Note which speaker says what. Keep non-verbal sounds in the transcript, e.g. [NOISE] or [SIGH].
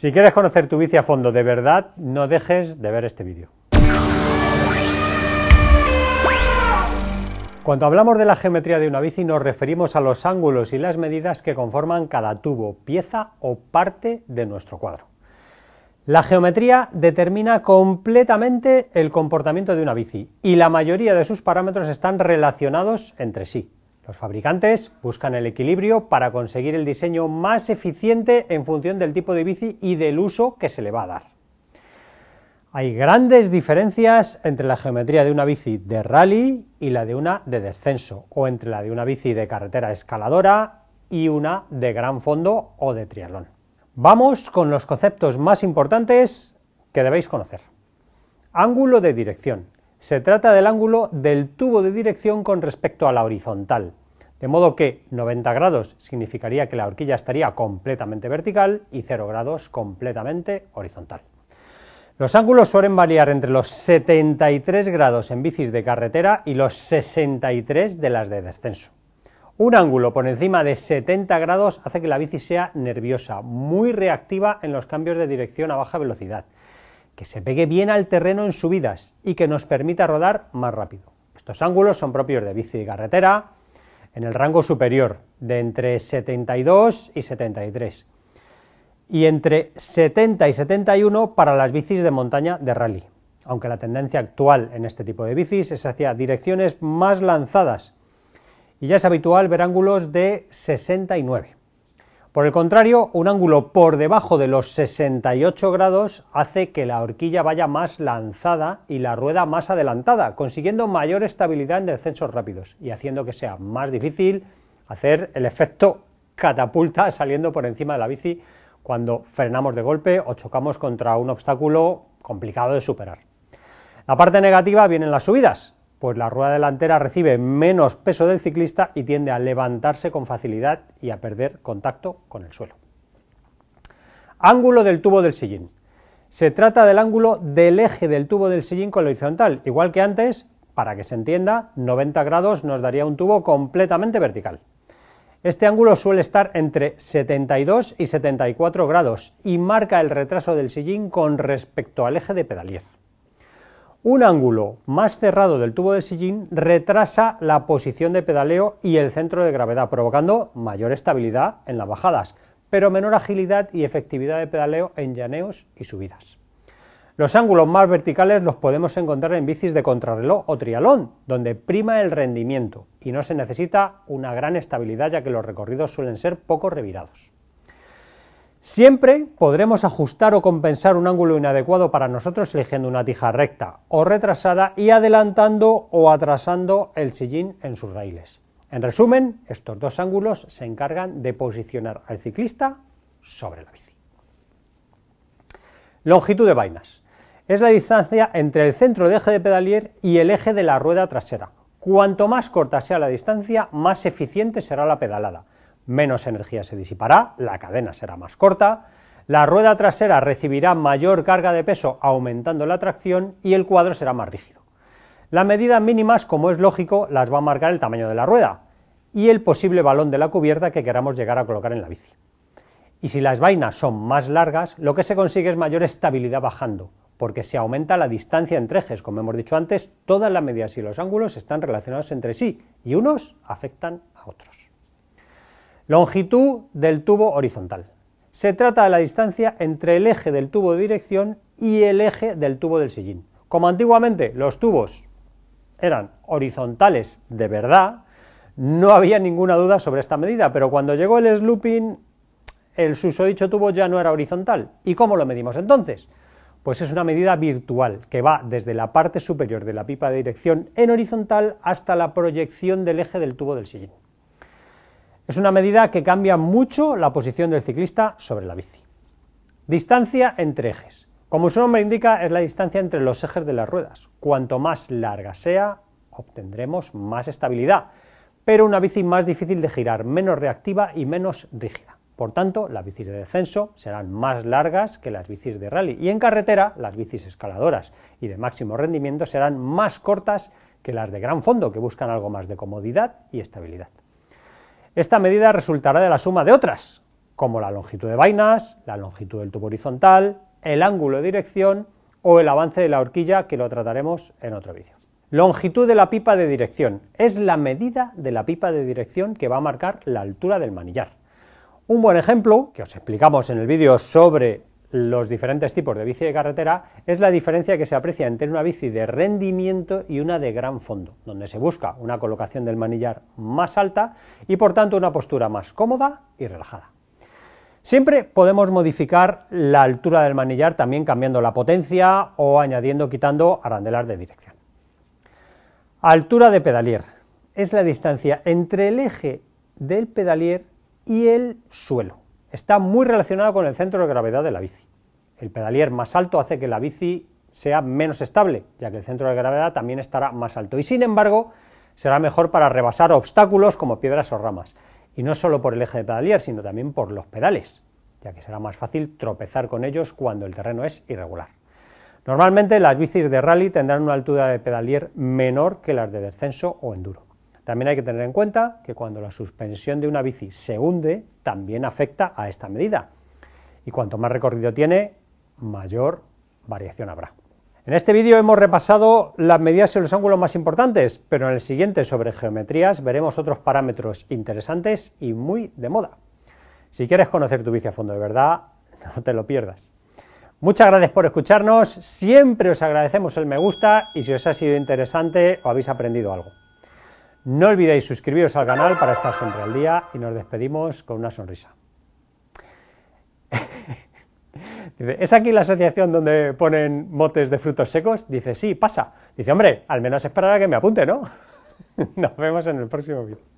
Speaker 1: Si quieres conocer tu bici a fondo de verdad, no dejes de ver este vídeo. Cuando hablamos de la geometría de una bici nos referimos a los ángulos y las medidas que conforman cada tubo, pieza o parte de nuestro cuadro. La geometría determina completamente el comportamiento de una bici y la mayoría de sus parámetros están relacionados entre sí. Los fabricantes buscan el equilibrio para conseguir el diseño más eficiente en función del tipo de bici y del uso que se le va a dar. Hay grandes diferencias entre la geometría de una bici de rally y la de una de descenso, o entre la de una bici de carretera escaladora y una de gran fondo o de triatlón. Vamos con los conceptos más importantes que debéis conocer. Ángulo de dirección, se trata del ángulo del tubo de dirección con respecto a la horizontal, de modo que 90 grados significaría que la horquilla estaría completamente vertical y 0 grados completamente horizontal. Los ángulos suelen variar entre los 73 grados en bicis de carretera y los 63 de las de descenso. Un ángulo por encima de 70 grados hace que la bici sea nerviosa, muy reactiva en los cambios de dirección a baja velocidad que se pegue bien al terreno en subidas y que nos permita rodar más rápido. Estos ángulos son propios de bici y carretera en el rango superior de entre 72 y 73 y entre 70 y 71 para las bicis de montaña de rally, aunque la tendencia actual en este tipo de bicis es hacia direcciones más lanzadas y ya es habitual ver ángulos de 69. Por el contrario, un ángulo por debajo de los 68 grados hace que la horquilla vaya más lanzada y la rueda más adelantada, consiguiendo mayor estabilidad en descensos rápidos y haciendo que sea más difícil hacer el efecto catapulta [LAUGHS] saliendo por encima de la bici cuando frenamos de golpe o chocamos contra un obstáculo complicado de superar. La parte negativa vienen las subidas, pues la rueda delantera recibe menos peso del ciclista y tiende a levantarse con facilidad y a perder contacto con el suelo. Ángulo del tubo del sillín. Se trata del ángulo del eje del tubo del sillín con el horizontal. Igual que antes, para que se entienda, 90 grados nos daría un tubo completamente vertical. Este ángulo suele estar entre 72 y 74 grados y marca el retraso del sillín con respecto al eje de pedalier. Un ángulo más cerrado del tubo de sillín retrasa la posición de pedaleo y el centro de gravedad, provocando mayor estabilidad en las bajadas, pero menor agilidad y efectividad de pedaleo en llaneos y subidas. Los ángulos más verticales los podemos encontrar en bicis de contrarreloj o trialón, donde prima el rendimiento y no se necesita una gran estabilidad ya que los recorridos suelen ser poco revirados. Siempre podremos ajustar o compensar un ángulo inadecuado para nosotros eligiendo una tija recta o retrasada y adelantando o atrasando el sillín en sus raíles. En resumen, estos dos ángulos se encargan de posicionar al ciclista sobre la bici. Longitud de vainas. Es la distancia entre el centro de eje de pedalier y el eje de la rueda trasera. Cuanto más corta sea la distancia, más eficiente será la pedalada menos energía se disipará, la cadena será más corta, la rueda trasera recibirá mayor carga de peso aumentando la tracción y el cuadro será más rígido. Las medidas mínimas, como es lógico, las va a marcar el tamaño de la rueda y el posible balón de la cubierta que queramos llegar a colocar en la bici. Y si las vainas son más largas, lo que se consigue es mayor estabilidad bajando, porque se aumenta la distancia entre ejes. Como hemos dicho antes, todas las medidas y los ángulos están relacionados entre sí y unos afectan a otros. Longitud del tubo horizontal. Se trata de la distancia entre el eje del tubo de dirección y el eje del tubo del sillín. Como antiguamente los tubos eran horizontales de verdad, no había ninguna duda sobre esta medida, pero cuando llegó el slooping, el susodicho tubo ya no era horizontal. ¿Y cómo lo medimos entonces? Pues es una medida virtual que va desde la parte superior de la pipa de dirección en horizontal hasta la proyección del eje del tubo del sillín. Es una medida que cambia mucho la posición del ciclista sobre la bici. Distancia entre ejes. Como su nombre indica, es la distancia entre los ejes de las ruedas. Cuanto más larga sea, obtendremos más estabilidad, pero una bici más difícil de girar, menos reactiva y menos rígida. Por tanto, las bicis de descenso serán más largas que las bicis de rally y en carretera las bicis escaladoras y de máximo rendimiento serán más cortas que las de gran fondo que buscan algo más de comodidad y estabilidad. Esta medida resultará de la suma de otras, como la longitud de vainas, la longitud del tubo horizontal, el ángulo de dirección o el avance de la horquilla, que lo trataremos en otro vídeo. Longitud de la pipa de dirección. Es la medida de la pipa de dirección que va a marcar la altura del manillar. Un buen ejemplo, que os explicamos en el vídeo sobre los diferentes tipos de bici de carretera es la diferencia que se aprecia entre una bici de rendimiento y una de gran fondo, donde se busca una colocación del manillar más alta y por tanto una postura más cómoda y relajada. Siempre podemos modificar la altura del manillar también cambiando la potencia o añadiendo quitando arandelas de dirección. Altura de pedalier es la distancia entre el eje del pedalier y el suelo Está muy relacionado con el centro de gravedad de la bici. El pedalier más alto hace que la bici sea menos estable, ya que el centro de gravedad también estará más alto. Y sin embargo, será mejor para rebasar obstáculos como piedras o ramas. Y no solo por el eje de pedalier, sino también por los pedales, ya que será más fácil tropezar con ellos cuando el terreno es irregular. Normalmente las bicis de rally tendrán una altura de pedalier menor que las de descenso o enduro. También hay que tener en cuenta que cuando la suspensión de una bici se hunde, también afecta a esta medida. Y cuanto más recorrido tiene, mayor variación habrá. En este vídeo hemos repasado las medidas y los ángulos más importantes, pero en el siguiente sobre geometrías veremos otros parámetros interesantes y muy de moda. Si quieres conocer tu bici a fondo de verdad, [LAUGHS] no te lo pierdas. Muchas gracias por escucharnos, siempre os agradecemos el me gusta y si os ha sido interesante o habéis aprendido algo. No olvidéis suscribiros al canal para estar siempre al día y nos despedimos con una sonrisa. [LAUGHS] Dice, ¿es aquí la asociación donde ponen motes de frutos secos? Dice, sí, pasa. Dice, hombre, al menos esperar que me apunte, ¿no? [LAUGHS] nos vemos en el próximo vídeo.